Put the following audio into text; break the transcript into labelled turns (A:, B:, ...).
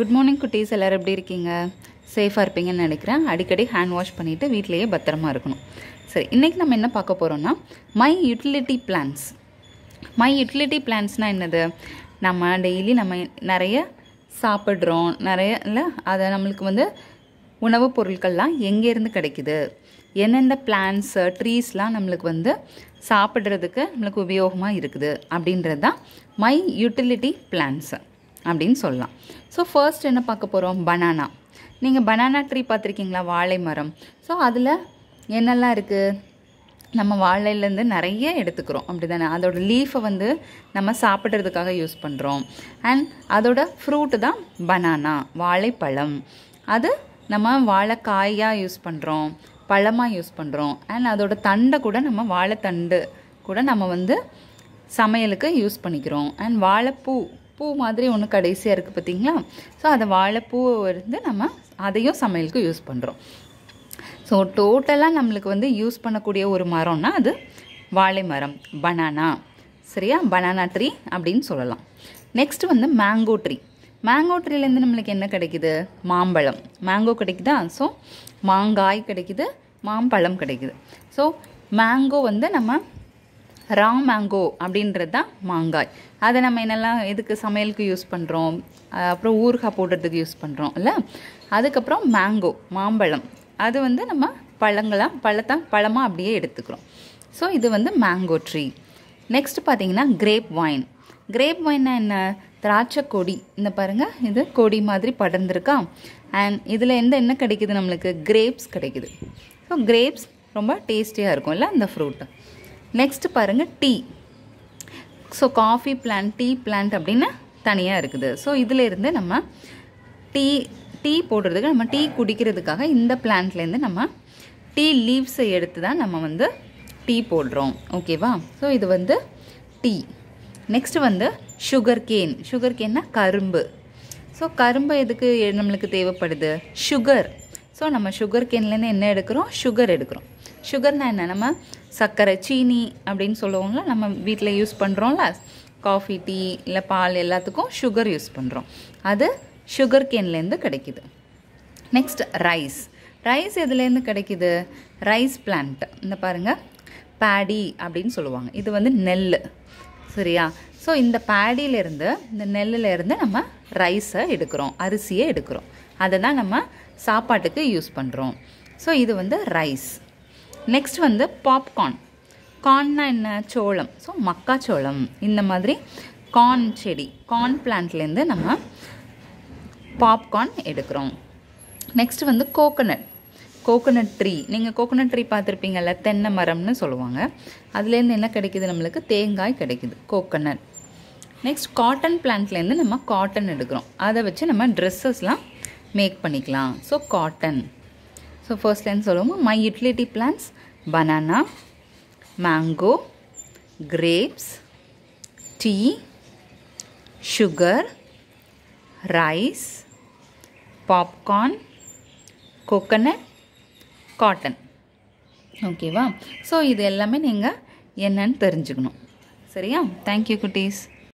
A: good morning குட்டீஸ் எல்லோரும் எப்படி இருக்கீங்க சேஃபாக இருப்பீங்கன்னு நினைக்கிறேன் அடிக்கடி ஹேண்ட் வாஷ் பண்ணிவிட்டு வீட்லேயே பத்திரமா இருக்கணும் சரி இன்றைக்கி நம்ம என்ன பார்க்க போகிறோம்னா my utility plans my utility பிளான்ஸ்னால் என்னது நம்ம டெய்லி நம்ம நிறைய சாப்பிட்றோம் நிறைய இல்லை அதை நம்மளுக்கு வந்து உணவுப் பொருட்கள்லாம் எங்கேருந்து கிடைக்குது எந்தெந்த பிளான்ஸு ட்ரீஸ்லாம் நம்மளுக்கு வந்து சாப்பிட்றதுக்கு நம்மளுக்கு உபயோகமாக இருக்குது அப்படின்றது தான் மை யூட்டிலிட்டி பிளான்ஸு அப்படின்னு சொல்லலாம் ஸோ ஃபர்ஸ்ட் என்ன பார்க்க போகிறோம் பனானா நீங்கள் பனானா ட்ரீ பார்த்துருக்கீங்களா வாழை மரம் ஸோ அதில் என்னெல்லாம் இருக்குது நம்ம வாழையிலேருந்து நிறைய எடுத்துக்கிறோம் அப்படி தானே அதோடய லீஃபை வந்து நம்ம சாப்பிட்றதுக்காக யூஸ் பண்ணுறோம் அண்ட் அதோட ஃப்ரூட்டு தான் பனானா வாழைப்பழம் அது நம்ம வாழைக்காயாக யூஸ் பண்ணுறோம் பழமாக யூஸ் பண்ணுறோம் அண்ட் அதோட தண்டை கூட நம்ம வாழைத்தண்டு கூட நம்ம வந்து சமையலுக்கு யூஸ் பண்ணிக்கிறோம் அண்ட் வாழைப்பூ பூ மாதிரி ஒன்று கடைசியாக இருக்குது பார்த்திங்களா ஸோ அதை வாழைப்பூவை வந்து நம்ம அதையும் சமையலுக்கு யூஸ் பண்ணுறோம் ஸோ டோட்டலாக நம்மளுக்கு வந்து யூஸ் பண்ணக்கூடிய ஒரு மரம்னா அது வாழை மரம் பனானா சரியா பனானா ட்ரீ அப்படின்னு சொல்லலாம் நெக்ஸ்ட் வந்து மேங்கோ ட்ரீ மேங்கோ ட்ரீலேருந்து நம்மளுக்கு என்ன கிடைக்குது மாம்பழம் மேங்கோ கிடைக்குதா ஸோ மாங்காய் கிடைக்குது மாம்பழம் கிடைக்குது ஸோ மேங்கோ வந்து நம்ம ரா மேங்கோ அப்படின்றது தான் மாங்காய் அதை நம்ம என்னெல்லாம் எதுக்கு சமையலுக்கு யூஸ் பண்ணுறோம் அப்புறம் ஊறுகாய் போடுறதுக்கு யூஸ் பண்ணுறோம் இல்லை அதுக்கப்புறம் மேங்கோ மாம்பழம் அது வந்து நம்ம பழங்களாக பழத்தான் பழமாக அப்படியே எடுத்துக்கிறோம் ஸோ இது வந்து மேங்கோ ட்ரீ நெக்ஸ்ட் பார்த்தீங்கன்னா கிரேப் வைன் கிரேப் வைன்னா என்ன திராட்சை கொடி இந்த பாருங்கள் இது கொடி மாதிரி படர்ந்துருக்கா அண்ட் இதில் எந்த என்ன கிடைக்குது நம்மளுக்கு கிரேப்ஸ் கிடைக்குது ஸோ கிரேப்ஸ் ரொம்ப டேஸ்டியாக இருக்கும்ல அந்த ஃப்ரூட்டு நெக்ஸ்ட் பாருங்கள் tea so coffee plant tea plant அப்படின்னு தனியாக இருக்குது ஸோ இதிலேருந்து நம்ம டீ டீ போடுறதுக்கு நம்ம டீ குடிக்கிறதுக்காக இந்த பிளான்ட்லேருந்து நம்ம டீ லீவ்ஸை எடுத்து தான் நம்ம வந்து டீ போடுறோம் ஓகேவா ஸோ இது வந்து டீ நெக்ஸ்ட் வந்து சுகர் கேன் சுகர் கேன்னா கரும்பு ஸோ கரும்பு எதுக்கு நம்மளுக்கு தேவைப்படுது சுகர் ஸோ நம்ம சுகர் கேன்லேருந்து என்ன எடுக்கிறோம் சுகர் எடுக்கிறோம் சுகர்னா என்ன நம்ம சர்க்கரை சீனி அப்படின்னு சொல்லுவோம்ல நம்ம வீட்டில் யூஸ் பண்ணுறோம்ல காஃபி டீ இல்லை பால் எல்லாத்துக்கும் சுகர் யூஸ் பண்ணுறோம் அது சுகர் கேன்லேருந்து கிடைக்கிது நெக்ஸ்ட் ரைஸ் ரைஸ் எதுலேருந்து கிடைக்கிது ரைஸ் பிளான்ட் இந்த பாருங்கள் பேடி அப்படின்னு சொல்லுவாங்க இது வந்து நெல் சரியா ஸோ இந்த பேடியிலேருந்து இந்த நெல்லுலேருந்து நம்ம ரைஸை எடுக்கிறோம் அரிசியை எடுக்கிறோம் அதை தான் நம்ம சாப்பாட்டுக்கு யூஸ் பண்ணுறோம் ஸோ இது வந்து ரைஸ் நெக்ஸ்ட் வந்து பாப்கார்ன் கார்ன்னா என்ன சோளம் ஸோ மக்காச்சோளம் இந்த மாதிரி கார்ன் செடி கார்ன் பிளான்ட்லேருந்து நம்ம பாப்கார்ன் எடுக்கிறோம் நெக்ஸ்ட் வந்து கோகோனட் கோகோனட் ட்ரீ நீங்கள் கோகோனட் ட்ரீ பார்த்துருப்பீங்கள்ல தென்னை மரம்னு சொல்லுவாங்க அதுலேருந்து என்ன கிடைக்கிது நம்மளுக்கு தேங்காய் கிடைக்கிது கோகோனட் நெக்ஸ்ட் காட்டன் பிளான்ட்லேருந்து நம்ம காட்டன் எடுக்கிறோம் அதை வச்சு நம்ம ட்ரெஸ்ஸஸ்லாம் மேக் பண்ணிக்கலாம் so cotton so first line சொல்லுவோம் my utility plans banana mango grapes tea sugar rice popcorn coconut cotton ஓகேவா ஸோ இது எல்லாமே நீங்கள் என்னன்னு தெரிஞ்சுக்கணும் சரியா தேங்க்யூ குட்டீஸ்